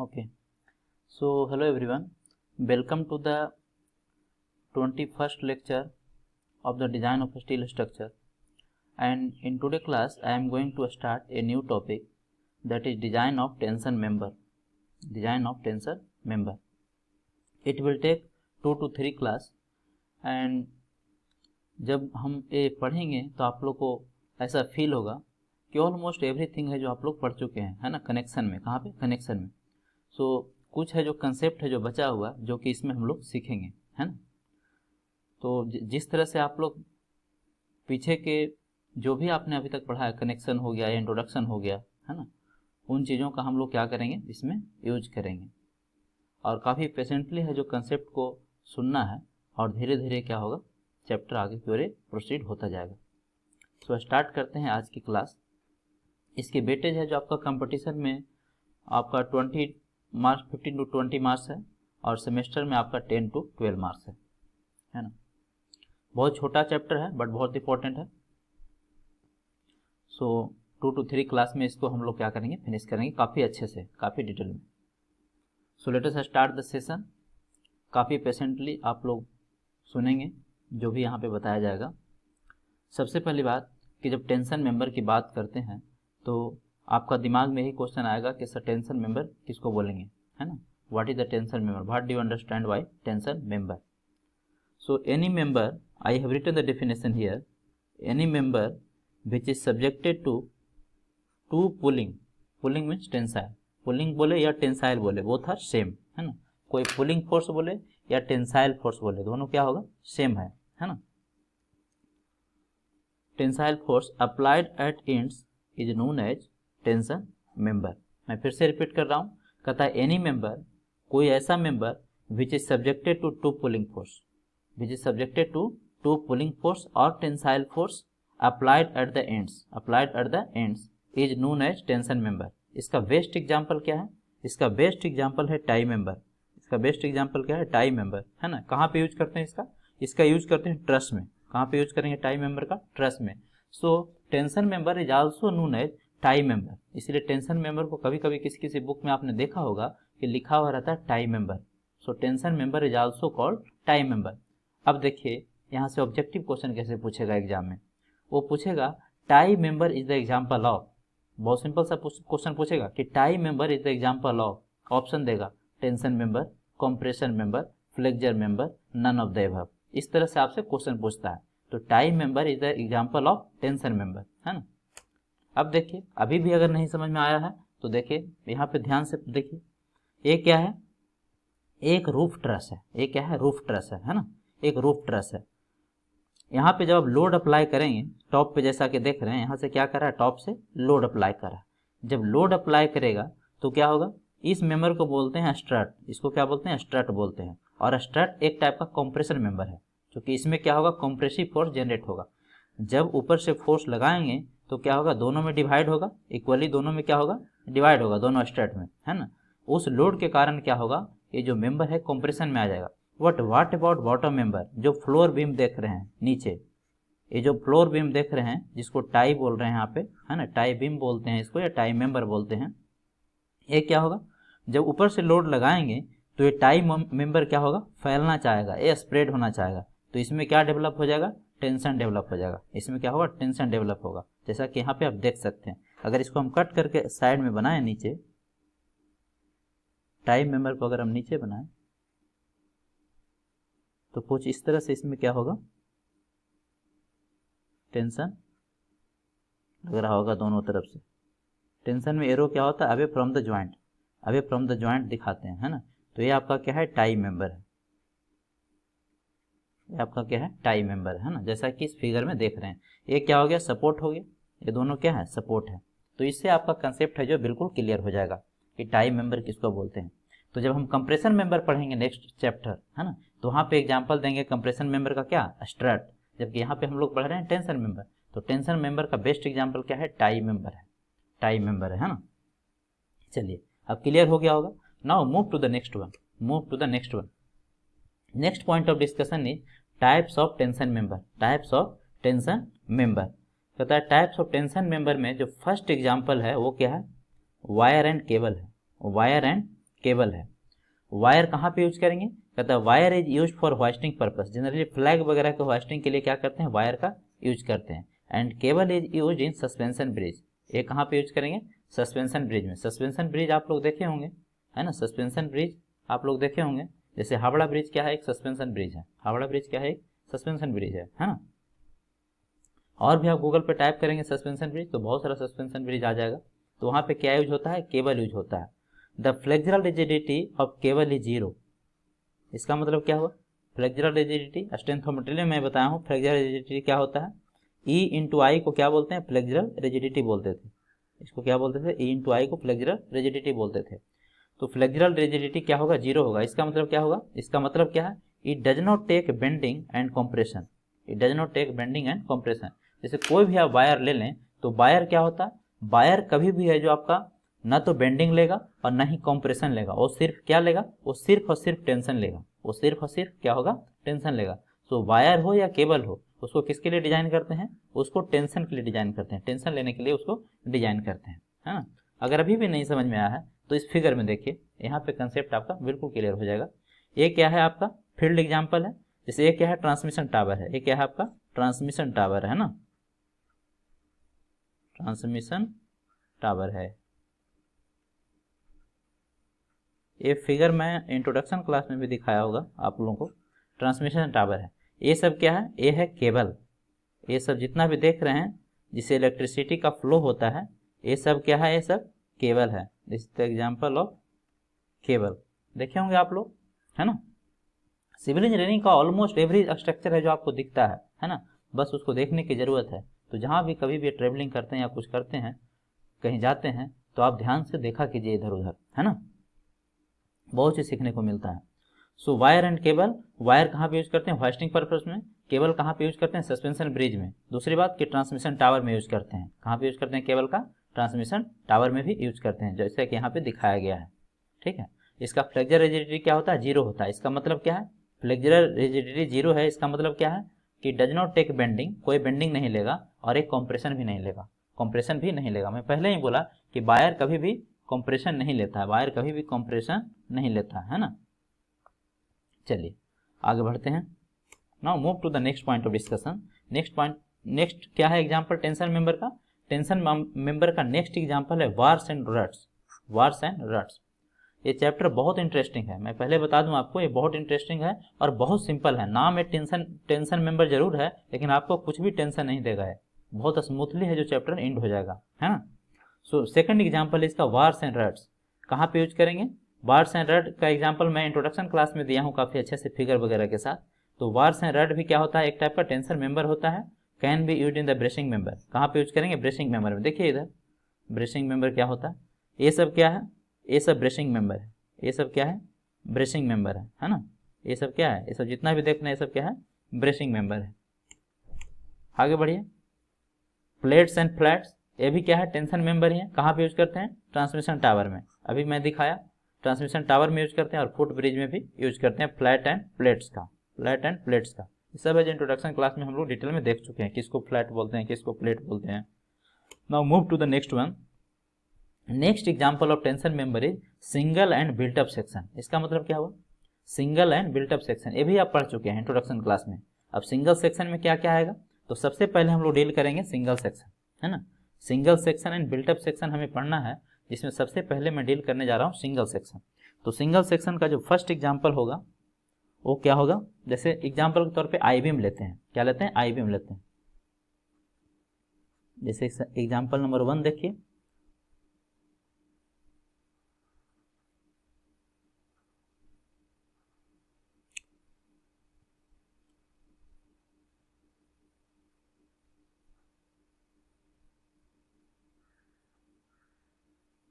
Okay so hello everyone welcome to the twenty first lecture of the design of steel structure and in today class I am going to start a new topic that is design of tension member design of tension member it will take two two three class and जब हम ये पढ़ेंगे तो आप लोग को ऐसा feel होगा कि ऑलमोस्ट एवरीथिंग है जो आप लोग पढ़ चुके हैं है ना कनेक्शन में कहाँ पे कनेक्शन में सो कुछ है जो कंसेप्ट है जो बचा हुआ जो कि इसमें हम लोग सीखेंगे है ना तो जिस तरह से आप लोग पीछे के जो भी आपने अभी तक पढ़ा है कनेक्शन हो गया या इंट्रोडक्शन हो गया है ना उन चीज़ों का हम लोग क्या करेंगे इसमें यूज करेंगे और काफ़ी पेशेंटली है जो कंसेप्ट को सुनना है और धीरे धीरे क्या होगा चैप्टर आगे की ओर प्रोसीड होता जाएगा सो so, स्टार्ट करते हैं आज की क्लास इसके बेटेज है जो आपका कंपटीशन में आपका twenty marks fifteen to twenty marks है और सेमेस्टर में आपका टेन टू ट्वेल्व मार्क्स है है ना बहुत छोटा चैप्टर है बट बहुत इंपॉर्टेंट है so two two three class में इसको हम लोग क्या करेंगे फिनिश करेंगे काफ़ी अच्छे से काफ़ी डिटेल में so let's start the session काफ़ी पेशेंटली आप लोग सुनेंगे जो भी यहाँ पे बताया जाएगा सबसे पहली बात कि जब टेंशन मेंबर की बात करते हैं तो आपका दिमाग में ही क्वेश्चन आएगा कि सर टेंशन मेंबर किसको बोलेंगे है ना what is the tension member what do understand by tension member so any member I have written the definition here any member which is subjected to to pulling pulling means tensile pulling बोले या tensile बोले वो था same है ना कोई pulling force बोले या टेंसाइल फोर्स बोले दोनों क्या होगा सेम है है ना tensile force applied at ends is known as tension member मैं फिर से रिपीट कर रहा हूँ कहता है एनी मेंबर कोई ऐसा member which is subjected to to pulling force which is subjected to to pulling force और tensile force applied at the ends applied at the ends is known as tension member इसका best example क्या है इसका best example है tie member इसका best example क्या है tie member है ना कहाँ पे यूज करते हैं इसका इसका यूज करते हैं ट्रस्ट में कहाँ पे यूज करेंगे टाई मेंबर का ट्रस्ट में so tension member is also known as tie member इसलिए टेंशन मेंबर को कभी कभी किसी किसी बुक में आपने देखा होगा कि लिखा हुआ रहता है tie member so tension member is also called tie member अब देखिए यहाँ से ऑब्जेक्टिव क्वेश्चन कैसे पूछेगा एग्जाम में वो पूछेगा tie member is the example of बहुत सिंपल सा क्वेश्चन पूछेगा कि tie member is the example of option देगा tension member compression member flexure member none of the ever इस तरह से आपसे क्वेश्चन पूछता है तो tie member is the example of tension member है ना अब देखिए अभी भी अगर नहीं समझ में आया है तो देखिए यहाँ पे ध्यान से देखिए ये क्या है एक रूफ ट्रस है ये क्या है रूफ ट्रस है है ना एक रूफ ट्रस है यहाँ पे जब आप लोड अप्लाई करेंगे टॉप पे जैसा कि देख रहे हैं यहाँ से क्या कर रहा है टॉप से लोड अप्लाई कर रहा है जब लोड अप्लाई करेगा तो क्या होगा इस मेंबर को बोलते हैं स्ट्रट इसको क्या बोलते हैं स्ट्रट बोलते हैं और स्ट्रट एक टाइप का कॉम्प्रेशन मेंबर है क्योंकि इसमें क्या होगा कॉम्प्रेसिव फोर्स जनरेट होगा जब ऊपर से फोर्स लगाएंगे तो क्या होगा दोनों में डिवाइड होगा इक्वली दोनों में क्या होगा डिवाइड होगा दोनों स्टेट में है ना उस लोड के कारण क्या होगा ये जो मेंबर है कंप्रेशन में आ जाएगा what what about bottom member जो फ्लोर बीम देख रहे हैं नीचे ये जो फ्लोर बीम देख रहे हैं जिसको टाई बोल रहे हैं यहाँ पे है ना टाई बीम बोलते हैं इसको या टाई मेंबर बोलते हैं ये क्या होगा जब ऊपर से लोड लगाएंगे तो ये टाई मेंबर क्या होगा फैलना चाहेगा ये स्प्रेड होना चाहेगा तो इसमें क्या डेवलप हो जाएगा टेंशन डेवलप हो जाएगा इसमें क्या होगा टेंशन डेवलप होगा जैसा कि यहाँ पे आप देख सकते हैं अगर इसको हम कट करके साइड में बनाए नीचे टाइम मेम्बर को अगर हम नीचे बनाए तो कुछ इस तरह से इसमें क्या होगा टेंशन लग रहा होगा दोनों तरफ से टेंशन में एरो क्या होता है away from the joint away from the joint दिखाते हैं है ना तो ये आपका क्या है टाई मेंबर है ये आपका क्या है टाई मेंबर है ना जैसा कि इस फिगर में देख रहे हैं ये क्या हो गया सपोर्ट हो गया ये दोनों क्या है सपोर्ट है तो इससे आपका कंसेप्ट है जो बिल्कुल क्लियर हो जाएगा कि टाई मेंबर किसको बोलते हैं तो जब हम कंप्रेशन मेंबर पढ़ेंगे नेक्स्ट चैप्टर है ना तो वहाँ पे एग्जाम्पल देंगे कंप्रेशन मेंबर का क्या स्ट्रट जबकि यहाँ पे हम लोग पढ़ रहे हैं टेंशन मेंबर तो टेंशन मेंबर का बेस्ट एग्जाम्पल क्या है टाई मेंबर है टाई मेंबर है ना चलिए अब क्लियर हो गया होगा now move to the next one move to the next one next point of discussion is types of tension member types of tension member कहता है टाइप्स ऑफ टेंशन मेंबर में जो फर्स्ट एग्जांपल है वो क्या है वायर एंड केबल है wire and cable है वायर कहाँ पे यूज करेंगे कहता है wire is use for hoisting purpose generally flag वगैरह के होस्टिंग के लिए क्या करते हैं वायर का यूज करते हैं and cable is use in suspension bridge ये कहाँ पे यूज करेंगे सस्पेंशन ब्रिज में सस्पेंशन ब्रिज आप लोग देखे होंगे है ना सस्पेंशन ब्रिज आप लोग देखे होंगे जैसे हावड़ा ब्रिज क्या है एक सस्पेंशन ब्रिज है हावड़ा ब्रिज क्या है एक सस्पेंशन ब्रिज है है ना और भी आप गूगल पे टाइप करेंगे सस्पेंशन ब्रिज तो बहुत सारा सस्पेंशन ब्रिज आ जाएगा तो वहाँ पे क्या यूज होता है केबल यूज होता है the flexural rigidity of cable is zero इसका मतलब क्या हुआ flexural rigidity strength of material मैं बताया हूँ फ्लेक्जरल रिजिडिटी क्या होता है ई इंटू आई को क्या बोलते हैं फ्लेक्जरल रिजिडिटी बोलते थे इसको क्या बोलते थे ई इंटू आई को फ्लेक्जरल रिजिडिटी बोलते थे तो फ्लेक्जरल रेजिडिटी क्या होगा जीरो होगा इसका मतलब क्या होगा इसका मतलब क्या है it does not take bending and compression it does not take bending and compression जैसे कोई भी आप वायर ले लें तो वायर क्या होता है वायर कभी भी है जो आपका ना तो बेंडिंग लेगा और ना ही कॉम्प्रेशन लेगा वो सिर्फ क्या लेगा वो सिर्फ और सिर्फ टेंशन लेगा वो सिर्फ और सिर्फ क्या होगा टेंशन लेगा सो so, वायर हो या केबल हो उसको किसके लिए डिजाइन करते हैं उसको टेंशन के लिए डिजाइन करते हैं टेंशन लेने के लिए उसको डिजाइन करते हैं है हाँ? ना अगर अभी भी नहीं समझ में आया है तो इस फिगर में देखिए यहाँ पे कंसेप्ट आपका बिल्कुल क्लियर हो जाएगा ये क्या है आपका फील्ड एग्जाम्पल है जैसे ये क्या है ट्रांसमिशन टावर है ये क्या है आपका ट्रांसमिशन टावर है ना ट्रांसमिशन टावर है ये फिगर मैं इंट्रोडक्शन क्लास में भी दिखाया होगा आप लोगों को ट्रांसमिशन टावर है ये सब क्या है ये है केबल ये सब जितना भी देख रहे हैं जिसे इलेक्ट्रिसिटी का फ्लो होता है ये सब क्या है ये सब केबल है this the example of cable देखे होंगे आप लोग है ना सिविल इंजीनियरिंग का ऑलमोस्ट एवरी स्ट्रक्चर है जो आपको दिखता है है ना बस उसको देखने की ज़रूरत है तो जहाँ भी कभी भी ट्रेवलिंग करते हैं या कुछ करते हैं कहीं जाते हैं तो आप ध्यान से देखा कीजिए इधर उधर है ना बहुत चीज़ सीखने को मिलता है so wire and cable wire कहाँ पे यूज करते हैं होस्टिंग पर्पज में केबल कहाँ पे यूज करते हैं सस्पेंशन ब्रिज में दूसरी बात कि ट्रांसमिशन टावर में यूज करते हैं कहाँ पे यूज करते हैं केबल का ट्रांसमिशन टावर में भी यूज करते हैं जैसे कि यहाँ पे दिखाया गया है ठीक है इसका फ्लेक्जर रेजिडिटी क्या होता है जीरो होता है इसका मतलब क्या है फ्लेक्जर रेजिडिटी जीरो है इसका मतलब क्या है कि डज नॉट टेक बेंडिंग कोई बेंडिंग नहीं लेगा और एक कॉम्प्रेशन भी नहीं लेगा कॉम्प्रेशन भी नहीं लेगा मैं पहले ही बोला कि बायर कभी भी कॉम्प्रेशन नहीं लेता है वायर कभी भी कॉम्प्रेशन नहीं लेता है ना चलिए आगे बढ़ते हैं now move to the next point of discussion next point next क्या है एग्जाम्पल टेंशन मेंबर का टेंशन मेंबर का नेक्स्ट एग्जाम्पल है bars and rods bars and rods ये चैप्टर बहुत इंटरेस्टिंग है मैं पहले बता दूं आपको ये बहुत इंटरेस्टिंग है और बहुत सिंपल है नाम है टेंशन टेंशन मेंबर जरूर है लेकिन आपको कुछ भी टेंशन नहीं देगा है बहुत स्मूथली है जो चैप्टर एंड हो जाएगा है ना सो सेकंड एग्जाम्पल इसका वार्स एंड रट्स कहाँ पे यूज करेंगे वार्स एंड रड का एग्जाम्पल मैं इंट्रोडक्शन क्लास में दिया हूँ काफ़ी अच्छे से फिगर वगैरह के साथ तो वार्स एंड रड भी क्या होता है एक टाइप का टेंशन मेंबर होता है can be use in the bracing member कहाँ पे यूज करेंगे ब्रेसिंग मेंबर में देखिए इधर ब्रेसिंग मेंबर क्या होता है ये सब क्या है ये सब ब्रेसिंग मेंबर है ये सब क्या है ब्रेसिंग मेंबर है है ना ये सब क्या है ये सब जितना भी देखना है ये सब क्या है ब्रेसिंग मेंबर है आगे बढ़िए प्लेट्स एंड फ्लैट्स ये भी क्या है टेंशन मेंबर ही है कहाँ पे यूज करते हैं ट्रांसमिशन टावर में अभी मैं दिखाया ट्रांसमिशन टावर में यूज करते हैं और फुट ब्रिज में भी यूज करते हैं फ्लैट एंड प्लेट्स का फ्लैट एंड प्लेट्स का सब है जो इंट्रोडक्शन क्लास में हम लोग डिटेल में देख चुके हैं किसको फ्लैट बोलते हैं किसको प्लेट बोलते हैं now move to the next one next example of tension member is single and built up section इसका मतलब क्या हुआ सिंगल एंड बिल्टअप सेक्शन ये भी आप पढ़ चुके हैं इंट्रोडक्शन क्लास में अब सिंगल सेक्शन में क्या क्या आएगा तो सबसे पहले हम लोग डील करेंगे सिंगल सेक्शन है ना single section and built up section हमें पढ़ना है जिसमें सबसे पहले मैं डील करने जा रहा हूँ सिंगल सेक्शन तो सिंगल सेक्शन का जो फर्स्ट एग्जाम्पल होगा वो क्या होगा जैसे एग्जाम्पल के तौर पर आईबीएम लेते हैं क्या लेते हैं आईबीएम लेते हैं जैसे एग्जाम्पल नंबर वन देखिए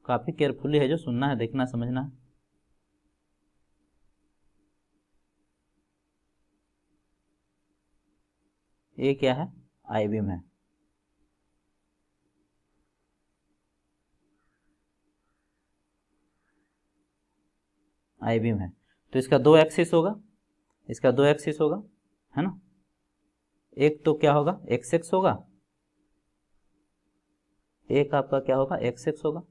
काफ़ी केयरफुली है जो सुनना है देखना समझना है ये क्या है आई बीम है आई बीम है तो इसका दो एक्सिस होगा इसका दो एक्सिस होगा है ना एक तो क्या होगा एक्स एक्स होगा एक आपका क्या होगा एक्स एक्स होगा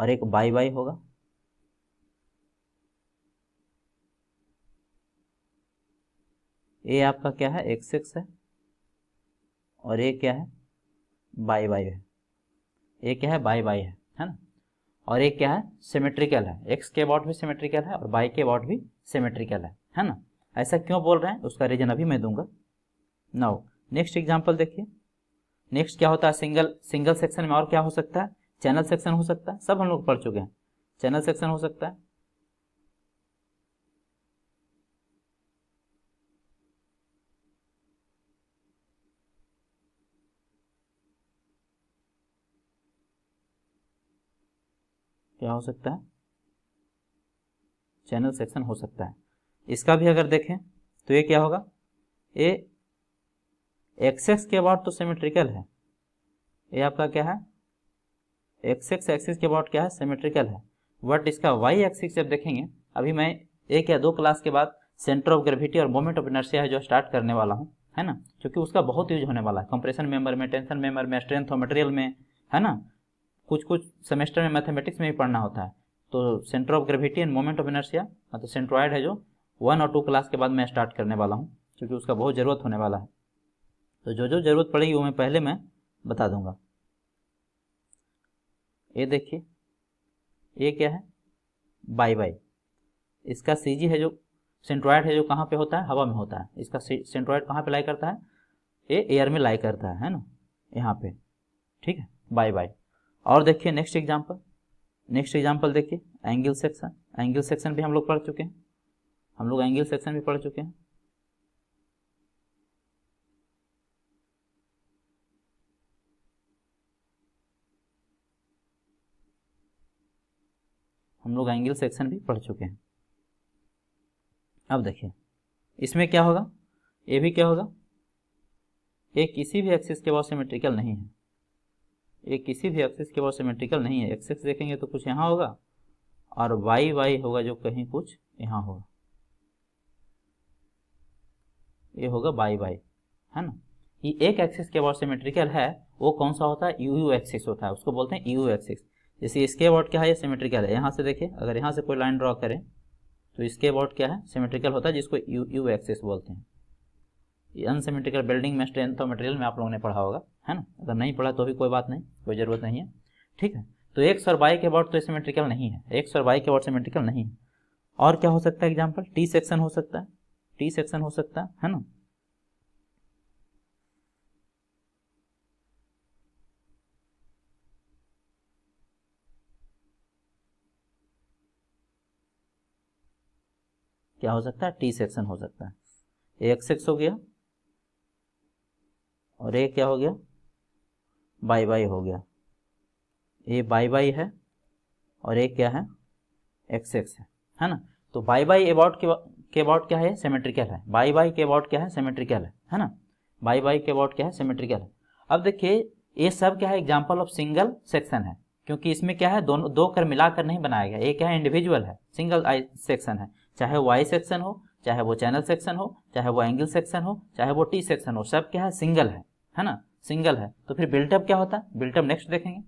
और एक बाई बाई होगा ए आपका क्या है एक्स एक्स है और ए क्या है बाई बाई है ए क्या है बाई बाई है है ना और ए क्या है सिमेट्रिकल है एक्स के अबाउट भी सिमेट्रिकल है और बाई के अबाउट भी सिमेट्रिकल है है ना ऐसा क्यों बोल रहे हैं उसका रीजन अभी मैं दूंगा नाउ नेक्स्ट एग्जाम्पल देखिए नेक्स्ट क्या होता है सिंगल सिंगल सेक्शन में और क्या हो सकता है चैनल सेक्शन हो सकता है सब हम लोग पढ़ चुके हैं चैनल सेक्शन हो सकता है क्या हो सकता है चैनल सेक्शन हो सकता है इसका भी अगर देखें तो ये क्या होगा ये एक्सेस के अबाउट तो सिमेट्रिकल है ये आपका क्या है एक्सेस एक्सिस के अबाउट क्या है सिमेट्रिकल है बट इसका वाई एक्सिस जब देखेंगे अभी मैं एक या दो क्लास के बाद सेंटर ऑफ ग्रेविटी और मोमेंट ऑफ इनर्शिया है जो स्टार्ट करने वाला हूँ है ना क्योंकि उसका बहुत यूज होने वाला है कंप्रेशन मेंबर में टेंशन मेंबर में स्ट्रेंथ और मटेरियल में है ना कुछ कुछ सेमेस्टर में मैथमेटिक्स में भी पढ़ना होता है तो centre of gravity and moment of inertia मतलब सेंट्रॉयड है जो वन और टू क्लास के बाद मैं स्टार्ट करने वाला हूँ क्योंकि उसका बहुत ज़रूरत होने वाला है तो जो जो ज़रूरत पड़ेगी वो मैं पहले मैं बता दूंगा ये देखिए ये क्या है बाई बाई इसका सी है जो सेंट्रॉयड है जो कहाँ पे होता है हवा में होता है इसका सेंट्रॉयड कहाँ पे लाई करता है ये एयर में लाई करता है है ना यहाँ पे ठीक है बाय बाय और देखिए नेक्स्ट एग्जाम्पल नेक्स्ट एग्जाम्पल देखिए एंगल सेक्शन एंगल सेक्शन भी हम लोग पढ़ चुके हैं हम लोग एंगल सेक्शन भी पढ़ चुके हैं हम लोग एंगल सेक्शन भी पढ़ चुके हैं अब देखिए इसमें क्या होगा ये भी क्या होगा ये किसी भी एक्सिस के बाद सिमेट्रिकल नहीं है ये किसी भी एक्सिस के पास सिमेट्रिकल नहीं है एक्सिस देखेंगे तो कुछ यहाँ होगा और वाई वाई होगा जो कहीं कुछ यहाँ होगा ये होगा बाई बाई है ना ये एक एक्सिस के अबाउट सिमेट्रिकल है वो कौन सा होता है यू यू एक्सिस होता है उसको बोलते हैं यू एक्सिस जैसे इसके अबाउट क्या है ये सिमेट्रिकल है यहाँ से देखिए अगर यहाँ से कोई लाइन ड्रॉ करें तो इसके अबाउट क्या है सिमेट्रिकल होता है जिसको यू यू एक्सिस बोलते हैं ये अनसिमेट्रिकल बिल्डिंग में स्ट्रेंथ और मटेरियल में आप लोगों ने पढ़ा होगा है ना अगर नहीं पढ़ा तो भी कोई बात नहीं कोई ज़रूरत नहीं है ठीक है तो एक्स और बाई के अबाउट तो सिमेट्रिकल नहीं है एक्स और बाई के अबाउट सिमेट्रिकल नहीं है और क्या हो सकता है एग्जाम्पल टी सेक्शन हो सकता है टी सेक्शन हो सकता है ना क्या हो सकता है टी सेक्शन हो सकता है एक्स एक्स हो गया और एक क्या हो गया बाई बाई हो गया ये बाई बाई है और एक क्या है एक्स एक्स है है ना तो बाई बाई अबाउट के के अबाउट क्या है सेमेट्रिकल है बाई बाई के अबाउट क्या है सेमेट्रिकल है है ना बाई बाई के अबाउट क्या है सेमेट्रिकल है अब देखिए ये सब क्या है एग्जाम्पल ऑफ सिंगल सेक्शन है क्योंकि इसमें क्या है दोनों दो कर मिलाकर नहीं बनाया गया ये क्या है इंडिविजुअल है सिंगल आई सेक्शन है चाहे वो आई सेक्शन हो चाहे वो चैनल सेक्शन हो चाहे वो एंगल सेक्शन हो चाहे वो टी सेक्शन हो सब क्या है सिंगल है है ना सिंगल है तो फिर बिल्टअप क्या होता है बिल्टअप नेक्स्ट देखेंगे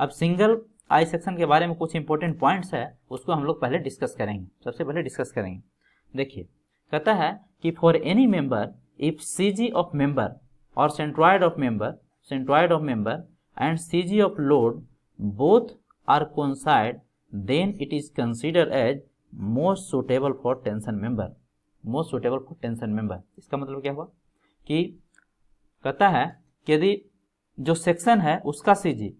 अब सिंगल आई सेक्शन के बारे में कुछ इंपॉर्टेंट पॉइंट्स है उसको हम लोग पहले डिस्कस करेंगे सबसे पहले डिस्कस करेंगे देखिए कहता है कि for any member if CG of member और centroid of member centroid of member and CG of load both are coincide then it is consider as most suitable for tension member most suitable for tension member इसका मतलब क्या हुआ कि कहता है यदि जो सेक्शन है उसका सीजी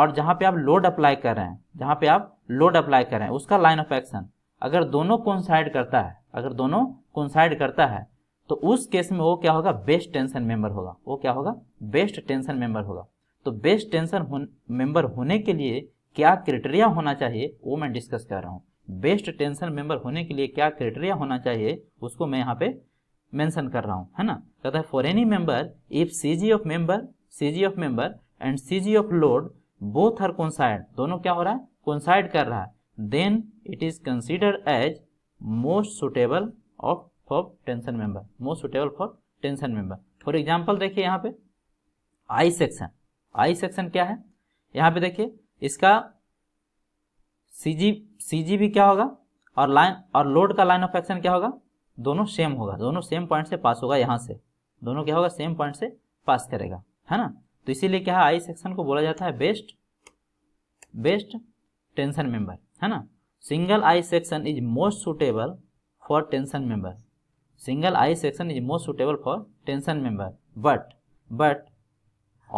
और जहां पे आप लोड अप्लाई कर रहे हैं जहां पे आप लोड अप्लाई कर रहे हैं उसका लाइन ऑफ एक्शन अगर दोनों कोइंसाइड करता है अगर दोनों कोइंसाइड करता है तो उस केस में वो क्या होगा बेस्ट टेंशन मेंबर होगा वो क्या होगा बेस्ट टेंशन मेंबर होगा तो बेस्ट टेंशन मेंबर होने के लिए क्या क्रिटेरिया होना चाहिए वो मैं डिस्कस कर रहा हूँ बेस्ट टेंशन मेंबर होने के लिए क्या क्रिटेरिया होना चाहिए उसको मैं यहाँ पे मेंशन कर रहा हूँ है ना कहता है for any member if CG of member CG of member and CG of load both are coincide दोनों क्या हो रहा है कॉन्साइड कर रहा है then it is consider as most suitable of for tension member most suitable for tension member for example देखिए यहाँ पे आई सेक्शन आई सेक्शन क्या है यहाँ पे देखिए इसका सीजी सीजी भी क्या होगा और लाइन और लोड का लाइन ऑफ एक्शन क्या होगा दोनों सेम होगा दोनों सेम पॉइंट से पास होगा यहाँ से दोनों क्या होगा सेम पॉइंट से पास करेगा है ना तो इसीलिए क्या है आई सेक्शन को बोला जाता है बेस्ट बेस्ट टेंशन मेंबर है ना single I section is most suitable for tension member single I section is most suitable for tension member but but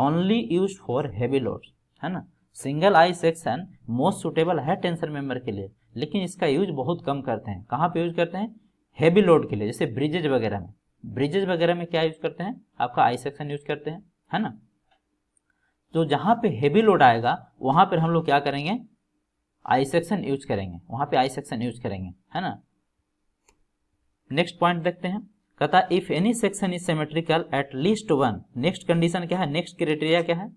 only use for heavy loads है ना single I section most suitable है tension member के लिए लेकिन इसका use बहुत कम करते हैं कहाँ पे यूज करते हैं हैवी लोड के लिए जैसे ब्रिजेज वगैरह में ब्रिजेज वगैरह में क्या यूज करते हैं आपका आई सेक्शन यूज करते हैं है ना तो जहां पे हैवी लोड आएगा वहां पर हम लोग क्या करेंगे आई सेक्शन यूज करेंगे वहां पे आई सेक्शन यूज करेंगे है ना नेक्स्ट पॉइंट देखते हैं कहता if any section is symmetrical at least one next condition क्या है नेक्स्ट क्राइटेरिया क्या है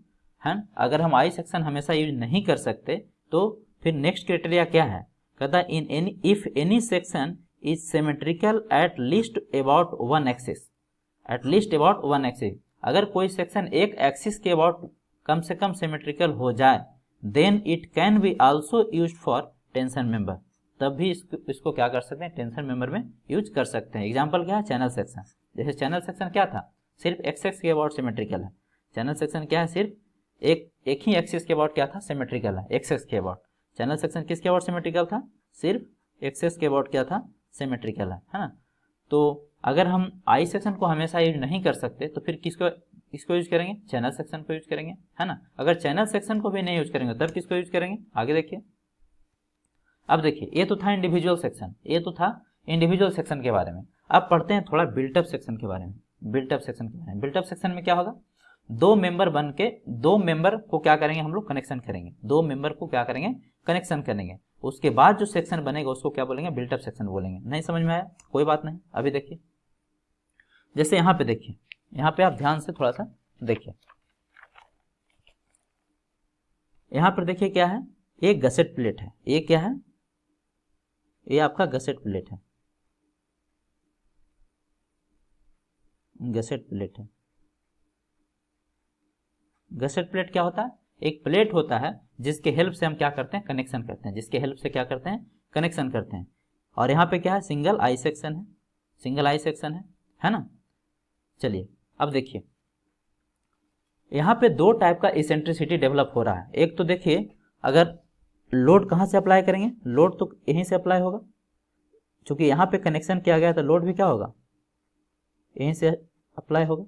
है अगर हम आई सेक्शन हमेशा यूज नहीं कर सकते तो फिर नेक्स्ट क्राइटेरिया क्या है कहता in any if any section is symmetrical at least about one axis at least about one axis अगर कोई सेक्शन एक एक्सिस के अबाउट कम से कम सिमेट्रिकल हो जाए then it can be also use for tension member तब भी इसको, इसको क्या कर सकते हैं टेंशन मेंबर में यूज कर सकते हैं एग्जाम्पल क्या है चैनल सेक्शन जैसे चैनल सेक्शन क्या था सिर्फ एक्स एक्स के अबाउट सिमेट्रिकल है चैनल सेक्शन क्या है सिर्फ एक एक ही एक्सिस के अबाउट क्या था सिमेट्रिकल है एक्सेस के अबाउट चैनल सेक्शन किसके अबाउट सिमेट्रिकल था सिर्फ एक्सेस के अबाउट क्या था सिमेट्रिकल है है ना तो अगर हम आई सेक्शन को हमेशा यूज नहीं कर सकते तो फिर किसको किसको यूज करेंगे चैनल सेक्शन को यूज करेंगे है ना अगर चैनल सेक्शन को भी नहीं यूज करेंगे तब किसको यूज करेंगे आगे देखिए अब देखिए ये तो था इंडिविजुअल सेक्शन ये तो था इंडिविजुअल सेक्शन के बारे में अब पढ़ते हैं थोड़ा बिल्टअप सेक्शन के बारे में बिल्टअप सेक्शन के बारे में बिल्टअप सेक्शन में क्या होगा दो मेंबर बन के दो मेंबर को क्या करेंगे हम लोग कनेक्शन करेंगे दो मेंबर को क्या करेंगे कनेक्शन करेंगे उसके बाद जो सेक्शन बनेगा उसको क्या बोलेंगे बिल्टअप सेक्शन बोलेंगे नहीं समझ में आया कोई बात नहीं अभी देखिए जैसे यहां पे देखिए यहां पे आप ध्यान से थोड़ा सा देखिए यहां पर देखिए क्या है एक गसेट प्लेट है ये क्या है ये आपका गसेट प्लेट है गसेट प्लेट है गसेट प्लेट क्या होता है एक प्लेट होता है जिसके हेल्प से हम क्या करते हैं कनेक्शन करते हैं जिसके हेल्प से क्या करते हैं कनेक्शन करते हैं और यहाँ पे क्या है सिंगल आई सेक्शन है सिंगल आई सेक्शन है है ना चलिए अब देखिए यहाँ पे दो टाइप का इसेंट्रिसिटी डेवलप हो रहा है एक तो देखिए अगर लोड कहाँ से अप्लाई करेंगे लोड तो यहीं से अप्लाई होगा चूंकि यहाँ पे कनेक्शन किया गया तो लोड भी क्या होगा यहीं से अप्लाई होगा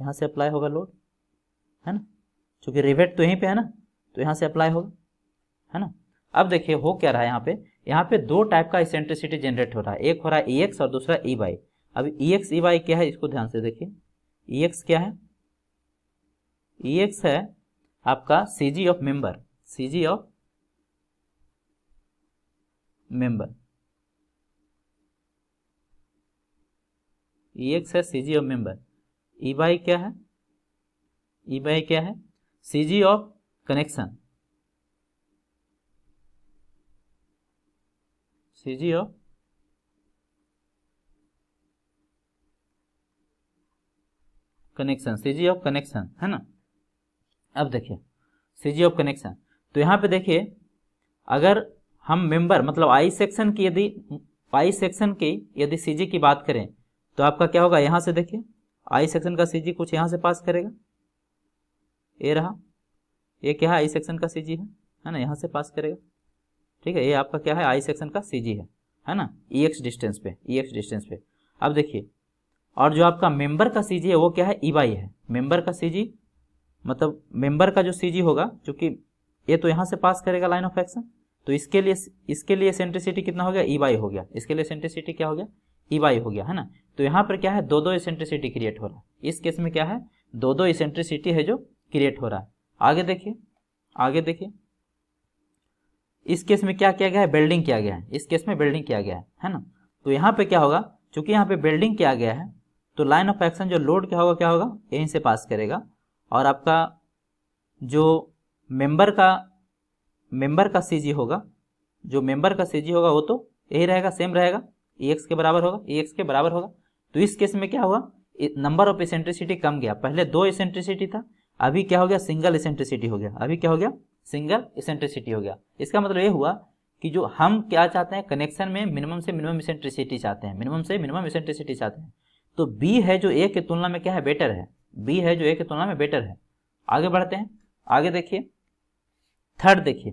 यहाँ से अप्लाई होगा लोड है ना चूंकि रिवेट तो यहीं पे है ना तो यहाँ से अप्लाई होगा है ना अब देखिए हो क्या रहा है यहाँ पे यहाँ पे दो टाइप का इसेंट्रिसिटी जनरेट हो रहा है एक हो रहा है ई e और दूसरा ई e वाई अब ई एक्स ई वाई क्या है इसको ध्यान से देखिए ई e एक्स क्या है ई एक्स है आपका C G of member C G of member E X है C G of member E Y क्या है ई वाई क्या है C G of connection C G of connection C G of connection है ना अब देखिए सी जी ऑफ कनेक्शन तो यहाँ पे देखिए अगर हम मेंबर मतलब आई सेक्शन की यदि आई सेक्शन की यदि सीजी की बात करें तो आपका क्या होगा यहाँ से देखिए आई सेक्शन का सीजी कुछ यहाँ से पास करेगा ए रहा ये क्या है आई सेक्शन का सीजी है है ना यहाँ से पास करेगा ठीक है ये आपका क्या है आई सेक्शन का सीजी है है ना ई एक्स डिस्टेंस पे ई एक्स डिस्टेंस पे अब देखिए और जो आपका मेंबर का सीजी है वो क्या है ई e वाई है मेंबर का सीजी मतलब मेंबर का जो सीजी होगा चूंकि ये तो यहाँ से पास करेगा लाइन ऑफ एक्शन तो इसके लिए इसके लिए सेंट्रिसिटी कितना हो गया ई e वाई हो गया इसके लिए सेंट्रिसिटी क्या हो गया ई e वाई हो गया है ना तो यहाँ पर क्या है दो दो एसेंट्रिसिटी क्रिएट हो रहा है इस केस में क्या है दो दो एसेंट्रिसिटी है जो क्रिएट हो रहा है आगे देखिए आगे देखिए इस केस में क्या किया गया है बिल्डिंग किया गया है इस केस में बिल्डिंग किया गया है है ना तो यहाँ पे क्या होगा चूंकि यहाँ पे बिल्डिंग किया गया है तो लाइन ऑफ एक्शन जो लोड क्या होगा क्या होगा यहीं से पास करेगा और आपका जो मेंबर का मेंबर का सीजी होगा जो मेंबर का सीजी होगा वो तो यही रहेगा सेम रहेगा ई के बराबर होगा ई के बराबर होगा तो इस केस में क्या हुआ नंबर ऑफ एसेंट्रिसिटी कम गया पहले दो एसेंट्रिसिटी था अभी क्या हो गया सिंगल इसेंट्रिसिटी हो गया अभी क्या हो गया सिंगल इसेंट्रिसिटी हो गया इसका मतलब ये हुआ कि जो हम क्या चाहते हैं कनेक्शन में मिनिमम से मिनिमम इसेंट्रिसिटी चाहते हैं मिनिमम से मिनिमम इसेंट्रिसिटी चाहते हैं तो बी है जो ए की तुलना में क्या है बेटर है बी है जो ए के तुलना में बेटर है आगे बढ़ते हैं आगे देखिए थर्ड देखिए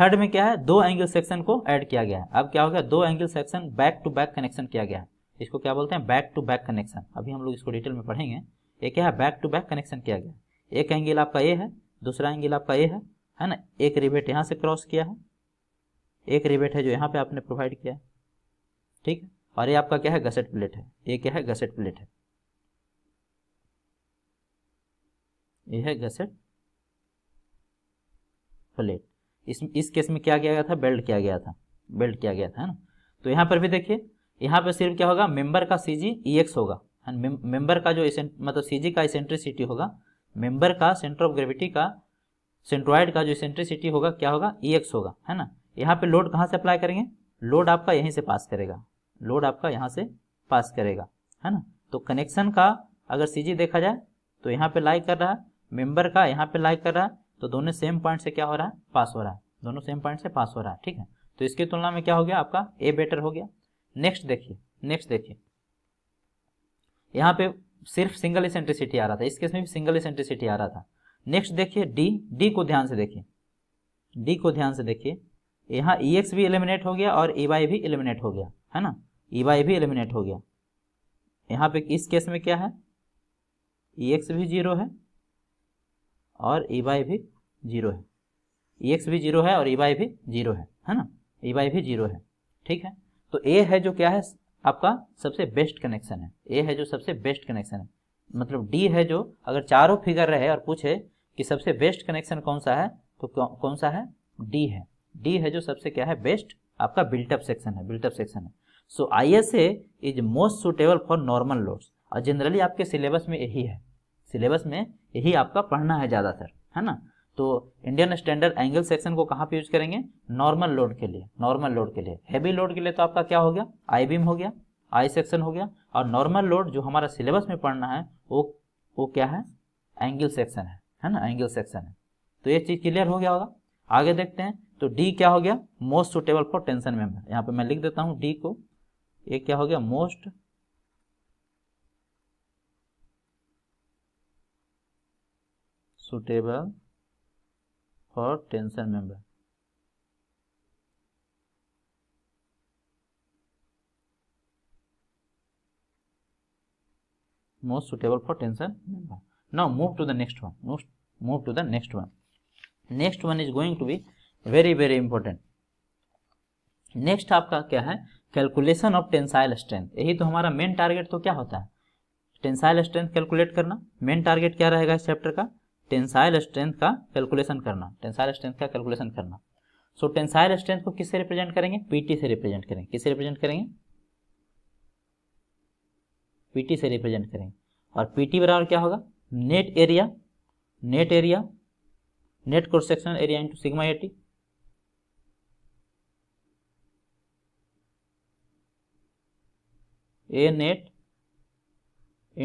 थर्ड में क्या है दो एंगल सेक्शन को ऐड किया गया है अब क्या हो गया दो angle section back to back connection किया गया है इसको क्या बोलते हैं बैक टू बैक कनेक्शन अभी हम लोग इसको डिटेल में पढ़ेंगे ये क्या है बैक टू बैक कनेक्शन किया गया है एक एंगल आपका ए है दूसरा एंगल आपका ए है है ना एक रिबेट यहाँ से क्रॉस किया है एक रिबेट है जो यहाँ पे आपने प्रोवाइड किया है ठीक है और ये आपका क्या है गसेट प्लेट है ये क्या है गसेट प्लेट है ये है गसेट प्लेट इस इस केस में क्या किया गया था बेल्ट किया गया था बेल्ट किया गया था है ना तो यहाँ पर भी देखिए यहाँ पर सिर्फ क्या होगा मेंबर का सीजी ई एक्स होगा मेंबर का जो मतलब सीजी का इसेंट्रिसिटी होगा मेंबर का सेंटर ऑफ ग्रेविटी का सेंट्रॉइड का जो सेंट्रिसिटी होगा क्या होगा ई e एक्स होगा है ना यहाँ पे लोड कहाँ से अप्लाई करेंगे लोड आपका यहीं से पास करेगा लोड आपका यहाँ से पास करेगा है ना तो कनेक्शन का अगर सीजी देखा जाए तो यहाँ पे लाइक कर रहा है मेम्बर का यहाँ पे लाइक कर रहा है तो दोनों सेम पॉइंट से क्या हो रहा है पास हो रहा है दोनों सेम पॉइंट से पास हो रहा है ठीक है तो इसकी तुलना में क्या हो गया आपका ए बेटर हो गया नेक्स्ट देखिए नेक्स्ट देखिए यहाँ पे सिर्फ सिंगल इसेंट्रिसिटी आ रहा था इस केस में भी सिंगल इसेंट्रिसिटी आ रहा था नेक्स्ट देखिए डी डी को ध्यान से देखिए डी को ध्यान से देखिए यहाँ ई e एक्स भी एलिमिनेट हो गया और ई e वाई भी एलिमिनेट हो गया है ना ई e वाई भी एलिमिनेट हो गया यहाँ पे इस केस में क्या है ई एक्स भी जीरो है और ई वाई भी जीरो है ई एक्स भी जीरो है और ई वाई भी जीरो है है ना ई वाई भी जीरो है ठीक है तो ए है जो क्या है आपका सबसे बेस्ट कनेक्शन है ए है जो सबसे बेस्ट कनेक्शन है मतलब डी है जो अगर चारों फिगर रहे और पूछे कि सबसे बेस्ट कनेक्शन कौन सा है तो कौन सा है डी है डी है जो सबसे क्या है बेस्ट आपका बिल्टअप सेक्शन है बिल्टअप सेक्शन है so I S A is most suitable for normal loads और जनरली आपके सिलेबस में यही है सिलेबस में यही आपका पढ़ना है ज़्यादातर है ना तो इंडियन स्टैंडर्ड एंगल सेक्शन को कहाँ पे यूज करेंगे नॉर्मल लोड के लिए नॉर्मल लोड के लिए हैवी लोड के लिए तो आपका क्या हो गया आई बीम हो गया आई सेक्शन हो गया और नॉर्मल लोड जो हमारा सिलेबस में पढ़ना है वो वो क्या है एंगल सेक्शन है है ना एंगल सेक्शन है तो ये चीज़ क्लियर हो गया होगा आगे देखते हैं तो डी क्या हो गया most suitable for tension member यहाँ पे मैं लिख देता हूँ डी को ये क्या हो गया most suitable for tension membrane most suitable for tension membrane now move to the next one most move to the next one next one is going to be very very important next आपका क्या है calculation of tensile strength यही तो हमारा main target तो क्या होता है टेंसाइल स्ट्रेंथ कैलकुलेट करना मेन टारगेट क्या रहेगा इस चैप्टर का टेंसाइल स्ट्रेंथ का कैलकुलेशन करना टेंसाइल स्ट्रेंथ का कैलकुलेशन करना सो टेंसाइल स्ट्रेंथ को किससे रिप्रेजेंट करेंगे पीटी से रिप्रेजेंट करेंगे किससे रिप्रेजेंट करेंगे पीटी से रिप्रेजेंट करेंगे और पीटी बराबर क्या होगा net area net area net cross section area into sigma AT A net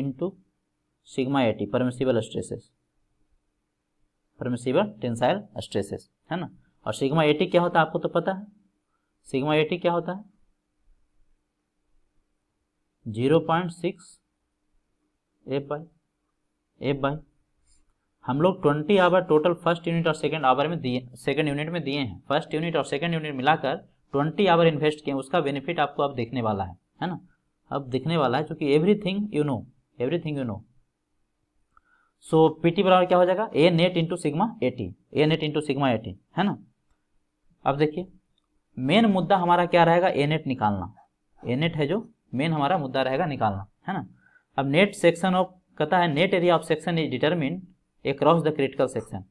into sigma AT permissible stresses permissible tensile stresses है ना और सिग्मा एटी क्या होता है आपको तो पता है सिग्मा एटी क्या होता है zero point six F by F by हम लोग twenty hour total first unit और सेकंड आवर में दिए सेकंड यूनिट में दिए हैं फर्स्ट यूनिट और सेकंड यूनिट मिलाकर ट्वेंटी आवर इन्वेस्ट किए उसका बेनिफिट आपको अब देखने वाला है है ना अब देखने वाला है क्योंकि every you know every you know so P T बराबर क्या हो जाएगा A net into sigma A T A net into sigma A T है ना अब देखिए मेन मुद्दा हमारा क्या रहेगा ए नेट निकालना ए नेट है जो मेन हमारा मुद्दा रहेगा निकालना है ना अब नेट सेक्शन ऑफ कहता है net area of section is determine across the critical section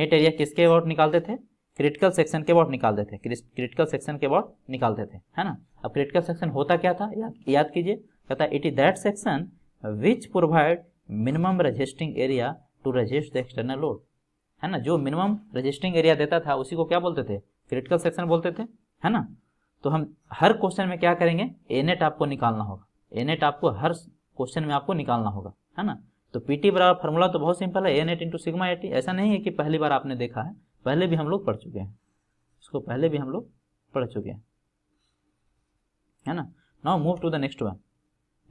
net area किसके अबाउट निकालते थे क्रिटिकल सेक्शन के अबाउट निकालते थे क्रिटिकल सेक्शन के अबाउट निकालते थे है ना अब क्रिटिकल सेक्शन होता क्या था याद कीजिए कहता है it is that section which provide minimum resisting area to resist the external load है ना जो मिनिमम रजिस्टिंग एरिया देता था उसी को क्या बोलते थे क्रिटिकल सेक्शन बोलते थे है ना तो हम हर क्वेश्चन में क्या करेंगे एनेट आपको निकालना होगा एनेट आपको हर क्वेश्चन में आपको निकालना होगा है ना तो पीटी बराबर फॉर्मूला तो बहुत सिंपल है एनेट इंटू सिग्मा एटी ऐसा नहीं है कि पहली बार आपने देखा है पहले भी हम लोग पढ़ चुके हैं इसको पहले भी हम लोग पढ़ चुके हैं है ना now move to the next one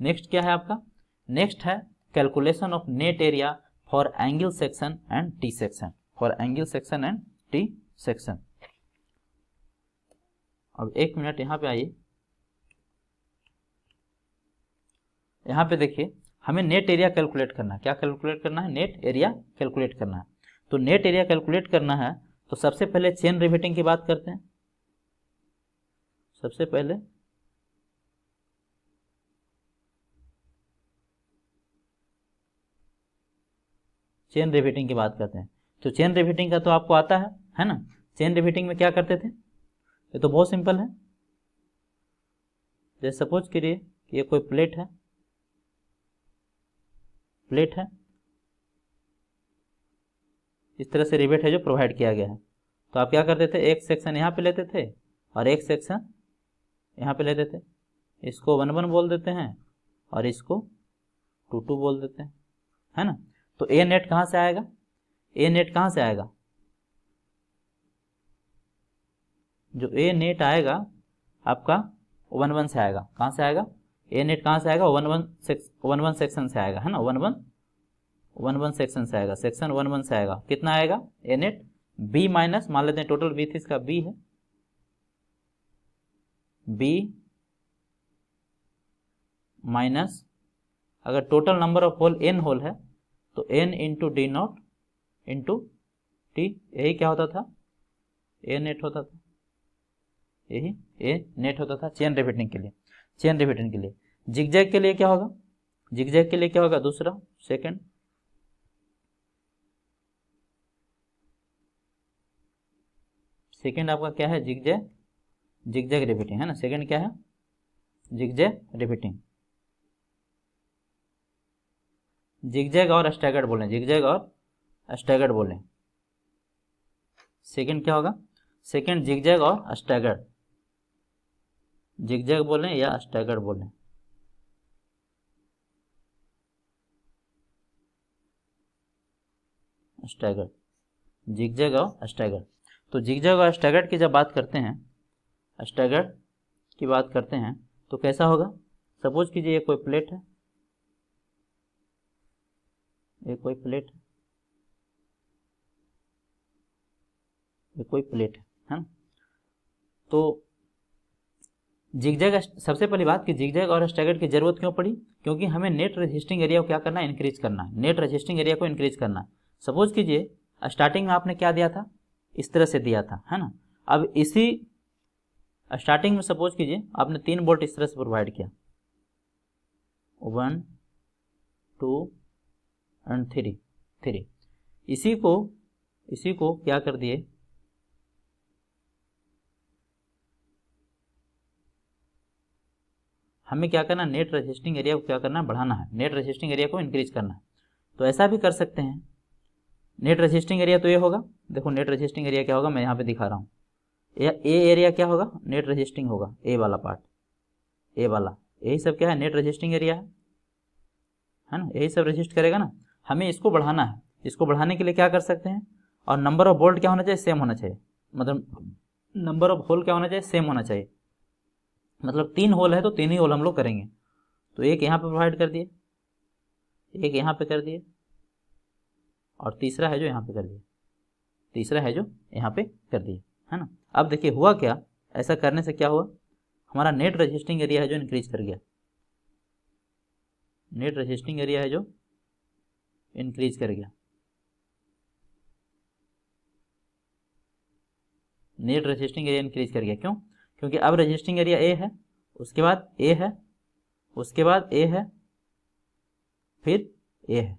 next क्या है आपका नेक्स्ट है calculation of net area for angle section and T section for angle section and T section अब एक मिनट यहां पे आइए यहां पे देखिए हमें नेट एरिया कैलकुलेट करना है क्या कैलकुलेट करना है नेट एरिया कैलकुलेट करना है तो नेट एरिया कैलकुलेट करना है तो सबसे पहले चेन रिवेटिंग की बात करते हैं सबसे पहले चेन रिपीटिंग की बात करते हैं तो चेन रिपीटिंग का तो आपको आता है है ना चेन रिपीटिंग में क्या करते थे ये तो बहुत सिंपल है जैसे सपोज करिए कि ये कोई प्लेट है प्लेट है इस तरह से रिबेट है जो प्रोवाइड किया गया है तो आप क्या करते थे एक सेक्शन यहाँ पे लेते थे और एक सेक्शन यहाँ पे लेते थे इसको वन वन बोल देते हैं और इसको टू टू बोल देते हैं है ना तो ए नेट कहां से आएगा ए नेट कहां से आएगा जो ए नेट आएगा आपका वन वन से आएगा कहां से आएगा ए नेट कहां से आएगा one one section one one section से आएगा है ना one one one one section से आएगा सेक्शन वन वन से आएगा कितना आएगा ए नेट बी माइनस मान लेते हैं टोटल बी थी इसका बी है बी माइनस अगर total number of hole N hole है तो N into D nought into T यही क्या होता था ए नेट होता था यही ए नेट होता था चेन रिपीटिंग के लिए चेन रिपीटिंग के लिए जिगजैग के लिए क्या होगा जिगजैग के लिए क्या होगा दूसरा सेकंड सेकेंड आपका क्या है जिगजे जिगजैग रिपीटिंग है ना सेकेंड क्या है जिगजे रिपीटिंग जिगजैग और स्टैगर्ड बोलें जिगजैग और स्टैगर्ड बोलें सेकंड क्या होगा सेकंड जिगजैग और स्टैगर्ड जिगजैग बोलें या स्टैगर्ड बोलें स्टैगर्ड जिगजैग और स्टैगर्ड तो जिगजैग और स्टैगर्ड की जब बात करते हैं स्टैगर्ड की बात करते हैं तो कैसा होगा सपोज कीजिए ये कोई प्लेट है ये कोई प्लेट ये कोई प्लेट है है ना तो जिगजैग सबसे पहली बात कि जिगजैग और स्टैगर्ड की जरूरत क्यों पड़ी क्योंकि हमें नेट रजिस्टिंग एरिया को क्या करना है इंक्रीज करना है नेट रजिस्टिंग एरिया को इंक्रीज करना है सपोज कीजिए स्टार्टिंग में आपने क्या दिया था इस तरह से दिया था है ना अब इसी स्टार्टिंग में सपोज कीजिए आपने तीन बोल्ट इस तरह से प्रोवाइड किया one two and three three इसी को इसी को क्या कर दिए हमें क्या करना नेट रजिस्टिंग एरिया को क्या करना बढ़ाना है नेट रजिस्टिंग एरिया को इंक्रीज करना है तो ऐसा भी कर सकते हैं नेट रजिस्टिंग एरिया तो ये होगा देखो नेट रजिस्टिंग एरिया क्या होगा मैं यहाँ पे दिखा रहा हूँ ए एरिया क्या होगा नेट रजिस्टिंग होगा ए वाला पार्ट ए वाला यही सब क्या है नेट रजिस्टिंग एरिया है ना यही सब रजिस्ट करेगा ना हमें इसको बढ़ाना है इसको बढ़ाने के लिए क्या कर सकते हैं और नंबर ऑफ बोल्ट क्या होना चाहिए सेम होना चाहिए मतलब नंबर ऑफ होल क्या होना चाहिए सेम होना चाहिए मतलब तीन होल है तो तीन ही होल हम लोग करेंगे तो एक यहाँ पे प्रोवाइड कर दिए एक यहाँ पे कर दिए और तीसरा है जो यहाँ पे कर दिए तीसरा है जो यहाँ पे कर दिए है ना अब देखिए हुआ क्या ऐसा करने से क्या हुआ हमारा नेट रजिस्टिंग एरिया है जो इंक्रीज कर गया नेट रजिस्टिंग एरिया है जो इंक्रीज कर गया नेट रजिस्टिंग एरिया इंक्रीज कर गया क्यों क्योंकि अब रजिस्टिंग एरिया ए है उसके बाद ए है उसके बाद ए है फिर ए है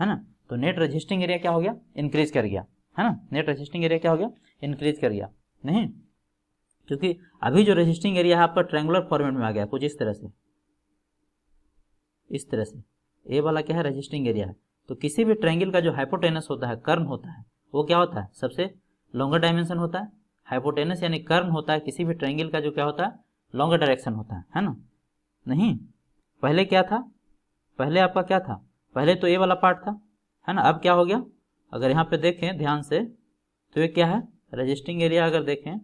है ना तो नेट रजिस्टिंग एरिया क्या हो गया इंक्रीज कर गया है ना नेट रजिस्टिंग एरिया क्या हो गया इंक्रीज कर गया नहीं क्योंकि अभी जो रजिस्टिंग एरिया है आपका ट्रेंगुलर फॉर्मेट में आ गया कुछ इस तरह से इस तरह से ए वाला क्या है रजिस्टिंग एरिया है तो किसी भी ट्रायंगल का जो हाइपोटेनस होता है कर्न होता है वो क्या होता है सबसे लॉन्गर डायमेंशन होता है हाइपोटेनस यानी कर्न होता है किसी भी ट्रायंगल का जो क्या होता है लॉन्गर डायरेक्शन होता है है ना नहीं पहले क्या था पहले आपका क्या था पहले तो ये वाला पार्ट था है ना अब क्या हो गया अगर यहाँ पे देखें ध्यान से तो ये क्या है रजिस्टिंग एरिया अगर देखें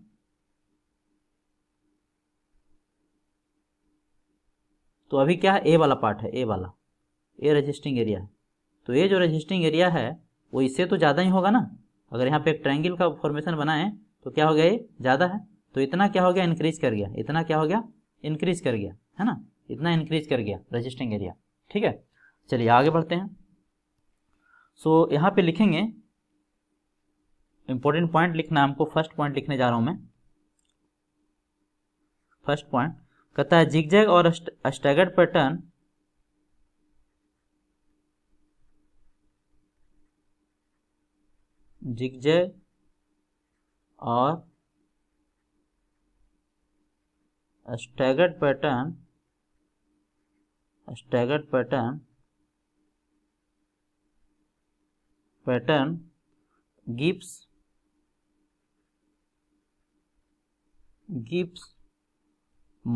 तो अभी क्या है ए वाला पार्ट है ए वाला ए रजिस्टिंग एरिया है तो ये जो रजिस्टिंग एरिया है वो इससे तो ज़्यादा ही होगा ना अगर यहाँ पे एक ट्रायंगल का फॉर्मेशन बनाएं तो क्या हो गया ये ज़्यादा है तो इतना क्या हो गया इंक्रीज कर गया इतना क्या हो गया इंक्रीज कर गया है ना इतना इंक्रीज कर गया रजिस्टिंग एरिया ठीक है चलिए आगे बढ़ते हैं सो so, यहाँ पे लिखेंगे इंपॉर्टेंट पॉइंट लिखना हमको फर्स्ट पॉइंट लिखने जा रहा हूँ मैं फर्स्ट पॉइंट कहता है जिगजैग और अस्टैगर्ड पैटर्न दिग्जय और staggered pattern staggered pattern pattern gives gives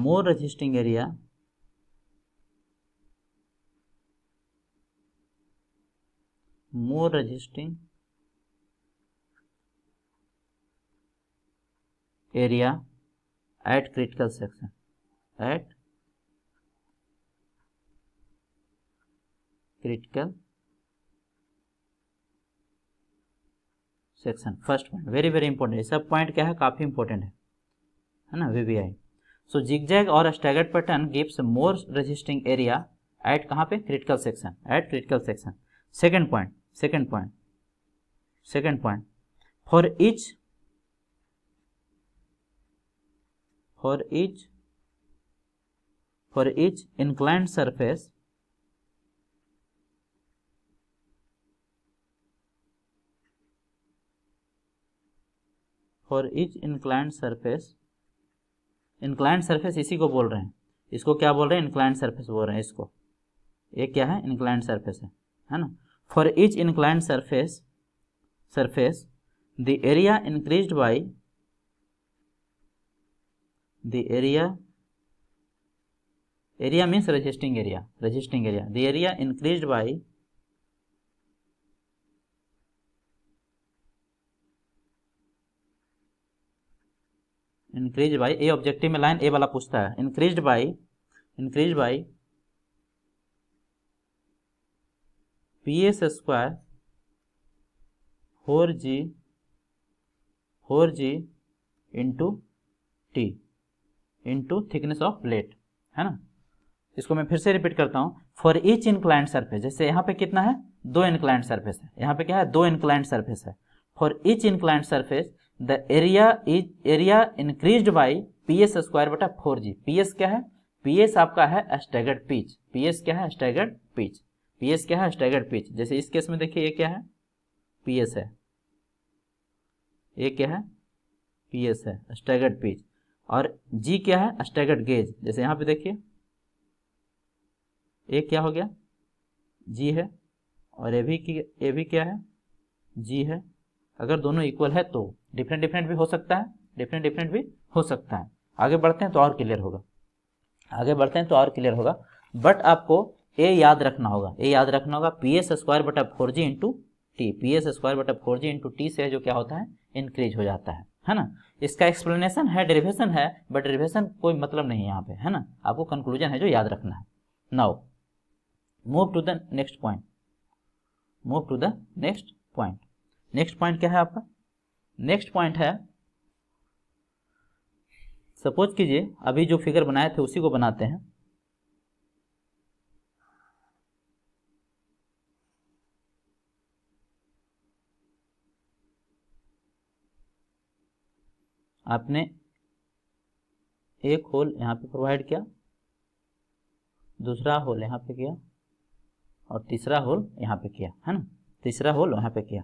more resisting area more resisting area at critical section at critical section first point very very important सब पॉइंट क्या है काफी इंपॉर्टेंट है है ना वीवीआई सो जिगजैग और staggered pattern gives more resisting area at कहां पे critical section at critical section second point second point second point for each for each for each inclined surface for each inclined surface inclined surface इसी को बोल रहे हैं इसको क्या बोल रहे हैं inclined surface बोल रहे हैं इसको ये क्या है inclined surface है है ना for each inclined surface surface the area increased by the area area means resisting area resisting area the area increased by increase by A objective में लाइन ए वाला पूछता है increase by increase by P S square four G four G into T into thickness of plate है ना इसको मैं फिर से रिपीट करता हूँ फॉर ईच इनक्लाइंट सर्फेस जैसे यहाँ पे कितना है दो इनक्लाइंट सर्फेस है यहाँ पे क्या है दो इनक्लाइंट सर्फेस है for each inclined surface the area is area increase by P S square बटा फोर जी पी एस क्या है पी एस आपका है स्टैगर्ड पिच पी एस क्या है स्टैगर्ड पिच पी एस क्या है स्टैगर्ड पिच जैसे इस केस में देखिए ये क्या है पी एस है ये क्या है पी एस है स्टैगर्ड पिच और जी क्या है स्टैगर्ड गेज जैसे यहाँ पे देखिए ए क्या हो गया जी है और ए भी ए भी क्या है जी है अगर दोनों इक्वल है तो डिफरेंट डिफरेंट भी हो सकता है डिफरेंट डिफरेंट भी हो सकता है आगे बढ़ते हैं तो और क्लियर होगा आगे बढ़ते हैं तो और क्लियर होगा बट आपको ए याद रखना होगा ए याद रखना होगा पी एस स्क्वायर बटा four G into T P S square बटा फोर जी इंटू टी से जो क्या होता है इंक्रीज हो जाता है है ना इसका एक्सप्लेनेशन है डेरिवेशन है बट डेरिवेशन कोई मतलब नहीं है यहाँ पे है ना आपको कंक्लूजन है जो याद रखना है now move to the next point move to the next point next point क्या है आपका नेक्स्ट पॉइंट है सपोज कीजिए अभी जो फिगर बनाए थे उसी को बनाते हैं आपने एक होल यहाँ पे प्रोवाइड किया दूसरा होल यहाँ पे किया और तीसरा होल यहाँ पे किया है ना तीसरा होल यहाँ पे किया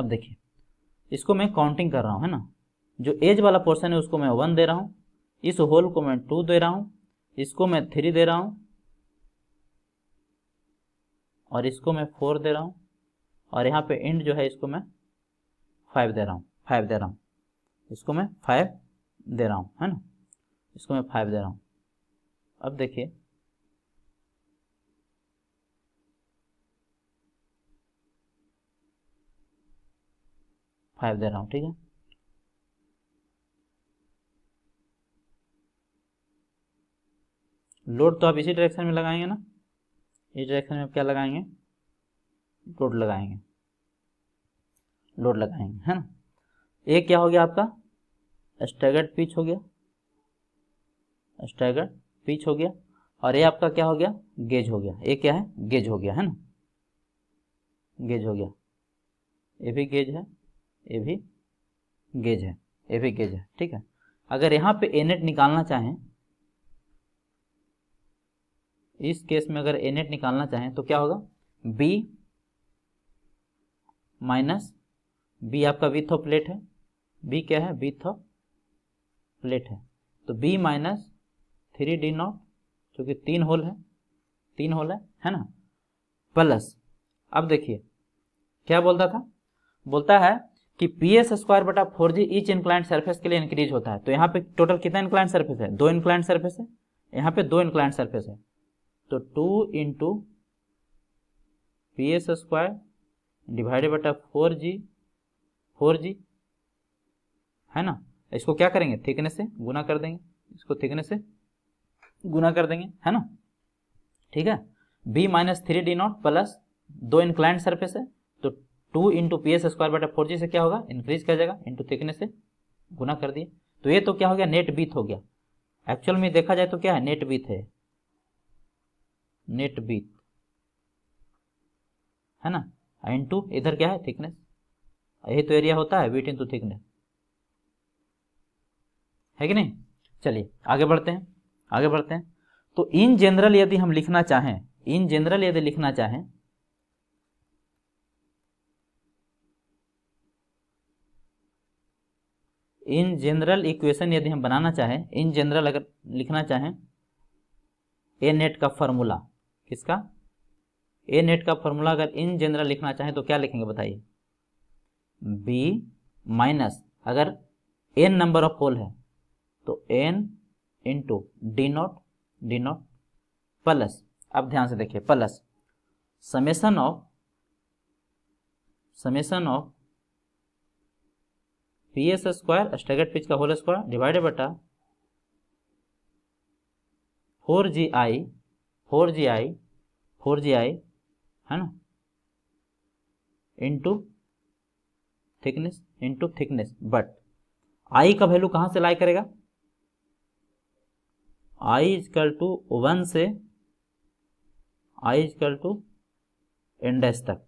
अब देखिए इसको मैं काउंटिंग कर रहा हूं है ना जो एज वाला पोर्शन है उसको मैं वन दे रहा हूं इस होल को मैं टू दे रहा हूँ इसको मैं थ्री दे रहा हूँ और इसको मैं फोर दे रहा हूँ और यहाँ पे एंड जो है इसको मैं फाइव दे रहा हूँ फाइव दे रहा हूँ इसको मैं फाइव दे रहा हूँ है ना इसको मैं फाइव दे रहा हूँ अब देखिए फाइव दे रहा हूँ ठीक है लोड तो आप इसी डायरेक्शन में लगाएंगे ना इस डायरेक्शन में आप क्या लगाएंगे लोड लगाएंगे लोड लगाएंगे है ना ये क्या हो गया आपका स्टैगर्ड पिच हो गया स्टैगर्ड पिच हो गया और ये आपका क्या हो गया गेज हो गया ये क्या है गेज हो गया है ना गेज हो गया ये भी गेज है ये भी गेज है ये भी गेज है ठीक है अगर यहाँ पे एनेट निकालना चाहें इस केस में अगर ए नेट निकालना चाहें तो क्या होगा बी माइनस बी आपका विथ ऑफ प्लेट है बी क्या है विथ ऑफ प्लेट है तो B minus three D nought चूंकि तीन होल है तीन होल है है ना प्लस अब देखिए क्या बोलता था बोलता है कि पी एस स्क्वायर बटा four G each inclined surface के लिए इंक्रीज होता है तो यहाँ पे टोटल कितना इंक्लाइंट सर्फेस है दो इंक्लाइंट सर्फेस है यहाँ पे दो इंक्लाइंट सर्फेस है तो two into P S square divided बटा फोर जी फोर जी है ना इसको क्या करेंगे थिकनेस से गुना कर देंगे इसको थिकनेस से गुना कर देंगे है ना ठीक है B minus three D not plus दो इंक्लाइंट सर्फेस है तो two into P S square बटा फोर जी से क्या होगा इंक्रीज किया जाएगा इंटू थिकनेस से गुना कर दिए तो ये तो क्या हो गया नेट बीथ हो गया एक्चुअल में देखा जाए तो क्या है नेट बीथ है नेट बीथ है ना इन टू इधर क्या है थिकनेस यही तो एरिया होता है बीट टू थिकनेस है कि नहीं चलिए आगे बढ़ते हैं आगे बढ़ते हैं तो इन जनरल यदि हम लिखना चाहें इन जनरल यदि लिखना चाहें इन जनरल इक्वेशन यदि हम बनाना चाहें इन जनरल अगर लिखना चाहें ए नेट का फॉर्मूला किसका ए नेट का फॉर्मूला अगर इन जनरल लिखना चाहें तो क्या लिखेंगे बताइए बी माइनस अगर एन नंबर ऑफ होल है तो N into D not D not plus अब ध्यान से देखिए plus summation of summation of P S square staggered pitch का होल स्क्वायर डिवाइडेड बटा four G I four G I four G I है ना into thickness into thickness but I का value कहाँ से लाई करेगा आई इजकल टू वन से आई equal to इंडेस तक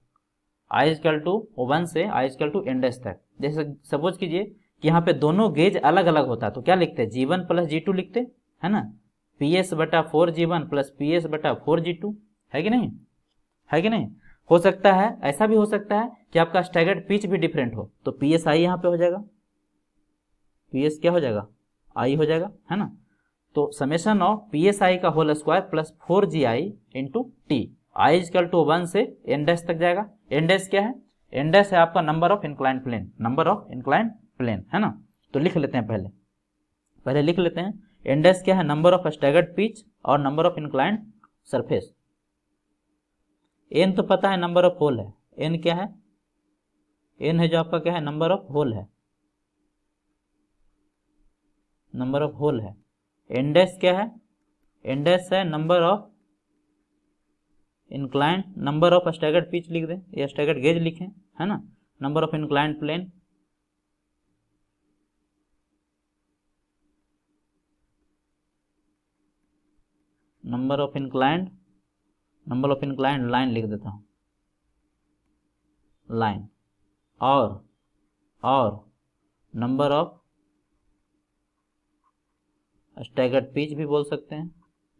आई इजकल टू वन से आई इजकल टू इंडेस तक जैसे सपोज कीजिए कि यहाँ पे दोनों गेज अलग अलग होता तो क्या लिखते हैं G one plus G two लिखते है ना पी एस बटा four G one plus P S बटा फोर जी टू है कि नहीं है कि नहीं हो सकता है ऐसा भी हो सकता है कि आपका स्टैगर्ड पिच भी डिफरेंट हो तो पी एस आई यहाँ पे हो जाएगा पी एस क्या हो जाएगा आई हो जाएगा है ना तो summation of P S I का whole square plus four G I into T I equal to one से एनडेस तक जाएगा एनडेस क्या है एनडेस है आपका number of incline plane number of incline plane है ना तो लिख लेते हैं पहले पहले लिख लेते हैं इंडेक्स क्या है नंबर ऑफ स्टैगर्ड पिच और number of inclined surface N तो पता है नंबर ऑफ होल है एन क्या है एन है जो आपका क्या है नंबर ऑफ होल है नंबर ऑफ होल है इंडेक्स क्या है इंडेक्स है number of inclined number of staggered pitch लिख दें या स्टैगर्ड गेज लिखें है ना number of inclined plane number of inclined number of inclined line लिख देता हूँ लाइन और और नंबर ऑफ स्टैगर्ड पिच भी बोल सकते हैं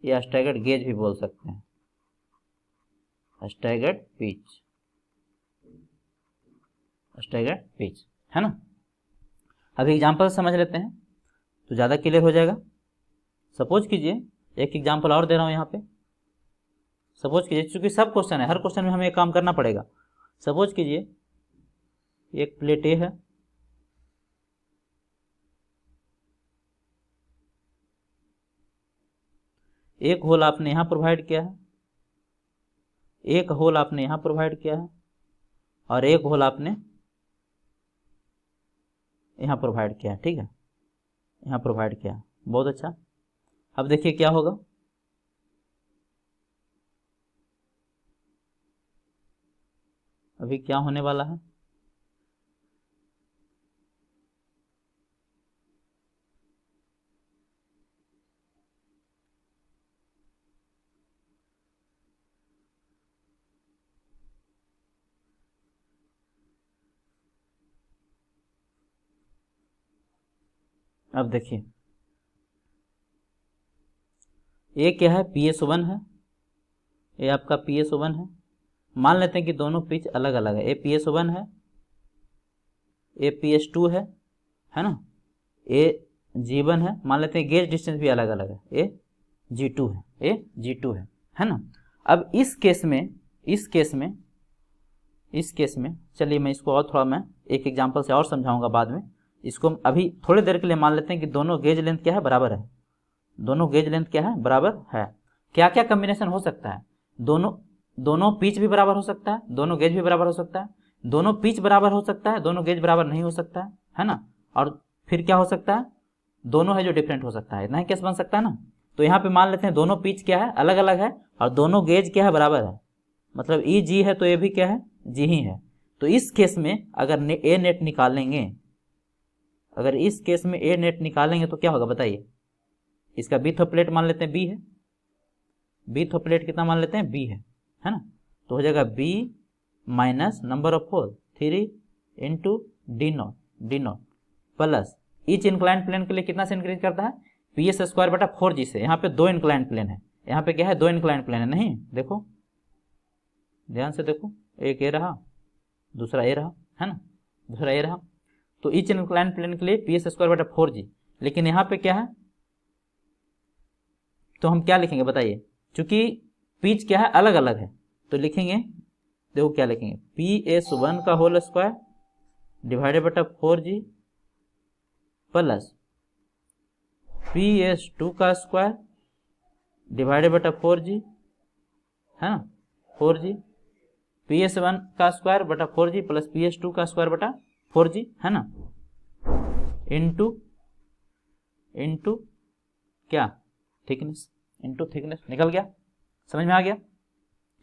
या स्टैगर्ड गेज भी बोल सकते हैं स्टैगर्ड पिच स्टैगर्ड पिच है ना अभी एग्जांपल समझ लेते हैं तो ज़्यादा क्लियर हो जाएगा सपोज कीजिए एक एग्जाम्पल और दे रहा हूँ यहाँ पे सपोज कीजिए चूंकि सब क्वेश्चन है हर क्वेश्चन में हमें एक काम करना पड़ेगा सपोज कीजिए एक प्लेट ए है एक होल आपने यहाँ प्रोवाइड किया है एक होल आपने यहाँ प्रोवाइड किया है और एक होल आपने यहाँ प्रोवाइड किया है ठीक है यहाँ प्रोवाइड किया बहुत अच्छा अब देखिए क्या होगा अभी क्या होने वाला है अब देखिए ए क्या है पी एस वन है ये आपका पी एस वन है मान लेते हैं कि दोनों पिच अलग अलग है ए पी एस वन है ए पी एस टू है है ना ए जी वन है मान लेते हैं गेज डिस्टेंस भी अलग अलग है ए जी टू है ए जी टू है है ना अब इस केस में इस केस में इस केस में चलिए मैं इसको और थोड़ा मैं एक एग्जाम्पल से और समझाऊंगा बाद में इसको हम अभी थोड़ी देर के लिए मान लेते हैं कि दोनों गेज लेंथ क्या है बराबर है दोनों गेज लेंथ क्या है बराबर है क्या क्या कम्बिनेशन हो सकता है दोनों दोनों पिच भी बराबर हो सकता है दोनों गेज भी बराबर हो सकता है दोनों पिच बराबर हो सकता है दोनों गेज बराबर नहीं हो सकता है है ना और फिर क्या हो सकता है दोनों है जो डिफरेंट हो सकता है इतना ही केस बन सकता है ना तो यहाँ पे मान लेते हैं दोनों पिच क्या है अलग अलग है और दोनों गेज क्या है बराबर है मतलब ई जी है तो ये भी क्या है जी ही है तो इस केस में अगर ने, ए नेट निकालेंगे अगर इस केस में ए नेट निकालेंगे तो क्या होगा बताइए इसका बीथ प्लेट मान लेते हैं बी है बीथ ऑफ प्लेट कितना मान लेते हैं बी है है ना तो हो जाएगा B minus number of hole three into D not D not plus each incline plane के लिए कितना से इंक्रीज करता है पी एस स्क्वायर बटा फोर जी से यहाँ पे दो इंक्लाइन प्लेन है यहाँ पे क्या है दो इंक्लाइन प्लेन है नहीं देखो ध्यान से देखो एक ए रहा दूसरा ए रहा है ना दूसरा ए रहा तो इच इंक्लाइन प्लेन के लिए पी एस स्क्वायर बटा फोर जी लेकिन यहाँ पे क्या है तो हम क्या लिखेंगे बताइए चूंकि पीच क्या है अलग अलग है तो लिखेंगे देखो क्या लिखेंगे पी एस वन का होल स्क्वायर डिवाइडेड बटा four G plus P S two का स्क्वायर डिवाइडेड बटा फोर जी है ना four G P S one का स्क्वायर बटा four G plus P S two का स्क्वायर बटा फोर जी है ना इंटू इंटू क्या थिकनेस इंटू थिकनेस निकल गया समझ में आ गया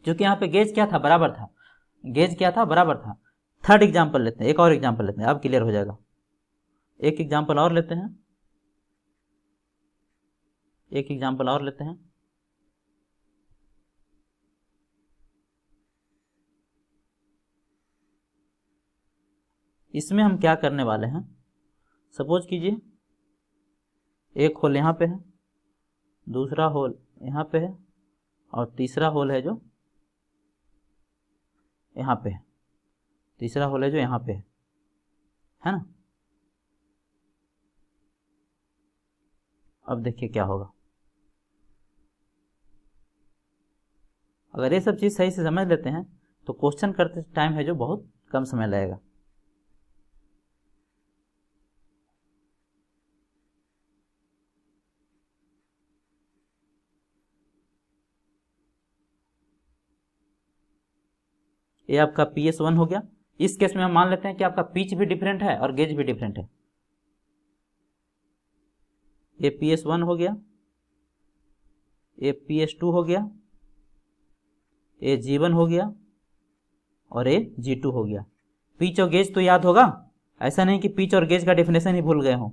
जो कि यहाँ पे गेज क्या था बराबर था गेज क्या था बराबर था थर्ड एग्जाम्पल लेते हैं एक और एग्जाम्पल लेते हैं अब क्लियर हो जाएगा एक एग्जाम्पल और लेते हैं एक एग्जाम्पल और लेते हैं इसमें हम क्या करने वाले हैं सपोज कीजिए एक होल यहां पे है दूसरा होल यहाँ पे है और तीसरा होल है जो यहाँ पे है तीसरा होल है जो यहाँ पे है है ना अब देखिए क्या होगा अगर ये सब चीज़ सही से समझ लेते हैं तो क्वेश्चन करते टाइम है जो बहुत कम समय लगेगा ये आपका पी एस वन हो गया इस केस में हम मान लेते हैं कि आपका पिच भी डिफरेंट है और गेज भी डिफरेंट है ये पी एस वन हो गया ये पी एस टू हो गया ये जी वन हो गया और ये जी टू हो गया पिच और गेज तो याद होगा ऐसा नहीं कि पिच और गेज का डेफिनेशन ही भूल गए हो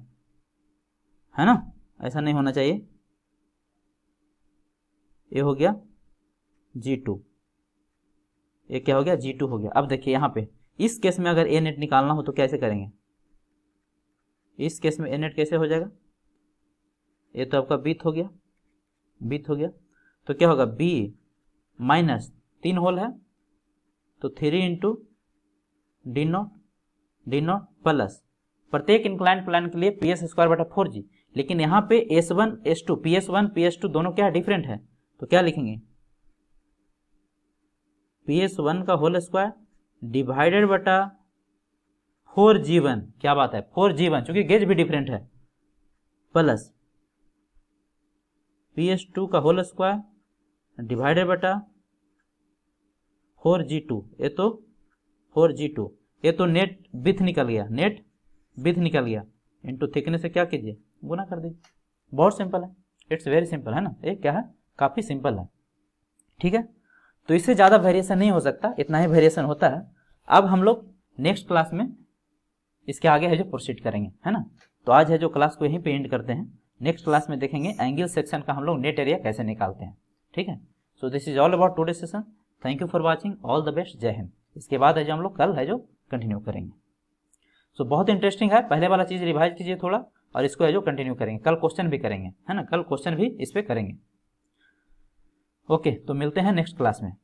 है ना ऐसा नहीं होना चाहिए ये हो गया जी टू ये क्या हो गया जी टू हो गया अब देखिए यहाँ पे इस केस में अगर ए नेट निकालना हो तो कैसे करेंगे इस केस में ए नेट कैसे हो जाएगा ये तो आपका बीत हो गया बीत हो गया तो क्या होगा बी माइनस तीन होल है तो three into D not D not plus प्रत्येक इंक्लाइन प्लान के लिए पी एस स्क्वायर बटा फोर जी लेकिन यहाँ पे S one S two P S one P S two दोनों क्या डिफरेंट है तो क्या लिखेंगे पी एस वन का होल स्क्वायर डिवाइडेड बटा फोर जी वन क्या बात है फोर जी वन चूंकि गेज भी डिफरेंट है प्लस पी एस टू का होल स्क्वायर डिवाइडेड बटा फोर जी टू ये तो फोर जी टू ये तो नेट बिथ निकल गया नेट बिथ निकल गया इनटू थिकनेस से क्या कीजिए गुना कर दीजिए बहुत सिंपल है इट्स वेरी सिंपल है ना ये क्या है काफ़ी सिंपल है ठीक है तो इससे ज़्यादा वेरिएशन नहीं हो सकता इतना ही वेरिएशन होता है अब हम लोग नेक्स्ट क्लास में इसके आगे है जो प्रोसीड करेंगे है ना तो आज है जो क्लास को यहीं पे एंड करते हैं नेक्स्ट क्लास में देखेंगे एंगल सेक्शन का हम लोग नेट एरिया कैसे निकालते हैं ठीक है so this is all about today session thank you for watching all the best Jai Hind इसके बाद है जो हम लोग कल है जो कंटिन्यू करेंगे सो so, बहुत इंटरेस्टिंग है पहले वाला चीज़ रिवाइज कीजिए थोड़ा और इसको है जो कंटिन्यू करेंगे कल क्वेश्चन भी करेंगे है ना कल क्वेश्चन भी इस पर करेंगे ओके तो मिलते हैं नेक्स्ट क्लास में